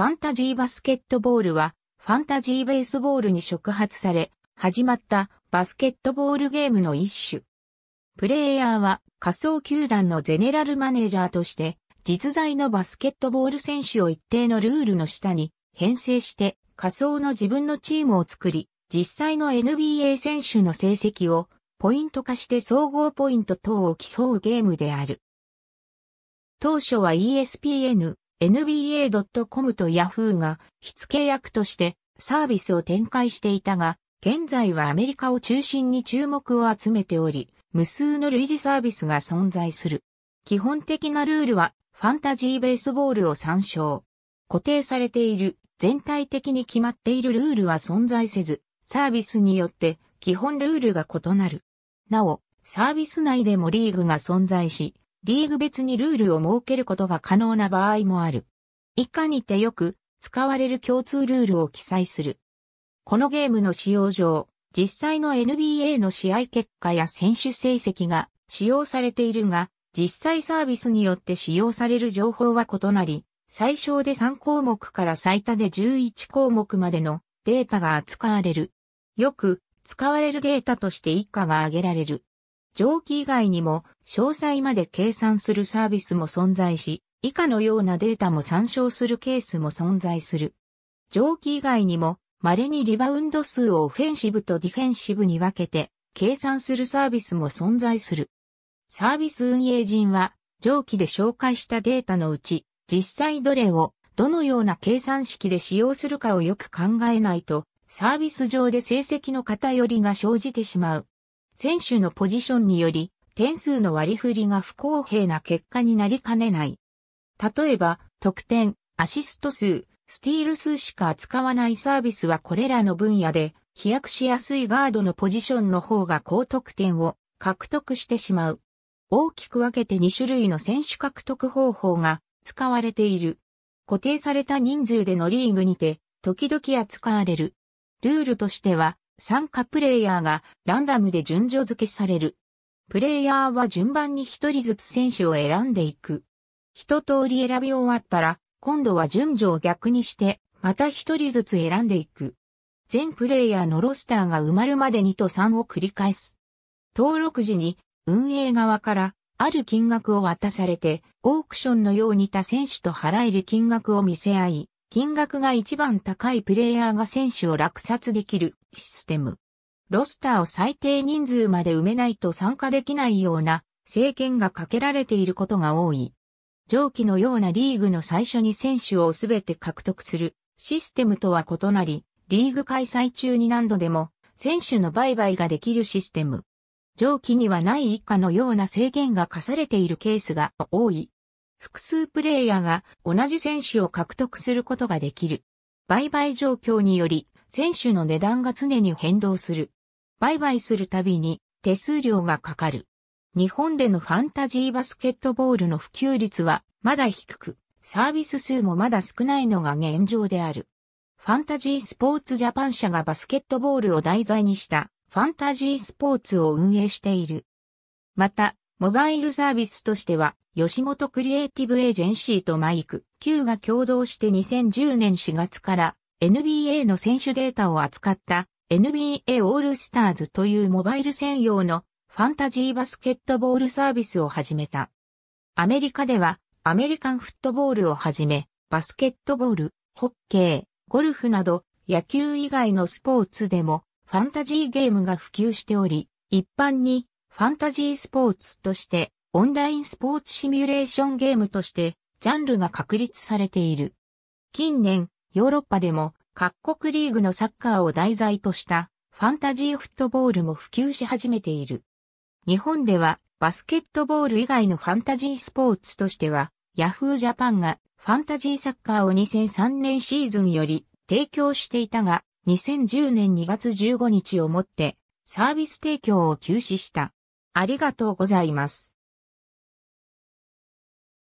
ファンタジーバスケットボールは、ファンタジーベースボールに触発され、始まったバスケットボールゲームの一種。プレイヤーは仮想球団のゼネラルマネージャーとして、実在のバスケットボール選手を一定のルールの下に編成して仮想の自分のチームを作り、実際の NBA 選手の成績をポイント化して総合ポイント等を競うゲームである。当初は ESPN、NBA.com と Yahoo が筆契役としてサービスを展開していたが、現在はアメリカを中心に注目を集めており、無数の類似サービスが存在する。基本的なルールはファンタジーベースボールを参照。固定されている、全体的に決まっているルールは存在せず、サービスによって基本ルールが異なる。なお、サービス内でもリーグが存在し、リーグ別にルールを設けることが可能な場合もある。以下にてよく使われる共通ルールを記載する。このゲームの使用上、実際の NBA の試合結果や選手成績が使用されているが、実際サービスによって使用される情報は異なり、最小で3項目から最多で11項目までのデータが扱われる。よく使われるデータとして以下が挙げられる。蒸気以外にも詳細まで計算するサービスも存在し、以下のようなデータも参照するケースも存在する。蒸気以外にも稀にリバウンド数をオフェンシブとディフェンシブに分けて計算するサービスも存在する。サービス運営人は上記で紹介したデータのうち実際どれをどのような計算式で使用するかをよく考えないとサービス上で成績の偏りが生じてしまう選手のポジションにより、点数の割り振りが不公平な結果になりかねない。例えば、得点、アシスト数、スティール数しか扱わないサービスはこれらの分野で、飛躍しやすいガードのポジションの方が高得点を獲得してしまう。大きく分けて2種類の選手獲得方法が使われている。固定された人数でのリーグにて、時々扱われる。ルールとしては、参加プレイヤーがランダムで順序付けされる。プレイヤーは順番に一人ずつ選手を選んでいく。一通り選び終わったら、今度は順序を逆にして、また一人ずつ選んでいく。全プレイヤーのロスターが埋まるまで2と3を繰り返す。登録時に運営側からある金額を渡されて、オークションのように他選手と払える金額を見せ合い、金額が一番高いプレイヤーが選手を落札できるシステム。ロスターを最低人数まで埋めないと参加できないような制限がかけられていることが多い。上記のようなリーグの最初に選手をすべて獲得するシステムとは異なり、リーグ開催中に何度でも選手の売買ができるシステム。上記にはない以下のような制限が課されているケースが多い。複数プレイヤーが同じ選手を獲得することができる。売買状況により、選手の値段が常に変動する。売買するたびに手数料がかかる。日本でのファンタジーバスケットボールの普及率はまだ低く、サービス数もまだ少ないのが現状である。ファンタジースポーツジャパン社がバスケットボールを題材にしたファンタジースポーツを運営している。また、モバイルサービスとしては、吉本クリエイティブエージェンシーとマイク、Q が共同して2010年4月から NBA の選手データを扱った NBA オールスターズというモバイル専用のファンタジーバスケットボールサービスを始めた。アメリカではアメリカンフットボールをはじめ、バスケットボール、ホッケー、ゴルフなど野球以外のスポーツでもファンタジーゲームが普及しており、一般にファンタジースポーツとして、オンラインスポーツシミュレーションゲームとして、ジャンルが確立されている。近年、ヨーロッパでも各国リーグのサッカーを題材としたファンタジーフットボールも普及し始めている。日本ではバスケットボール以外のファンタジースポーツとしては、ヤフージャパンがファンタジーサッカーを2003年シーズンより提供していたが、2010年2月15日をもってサービス提供を休止した。ありがとうございます。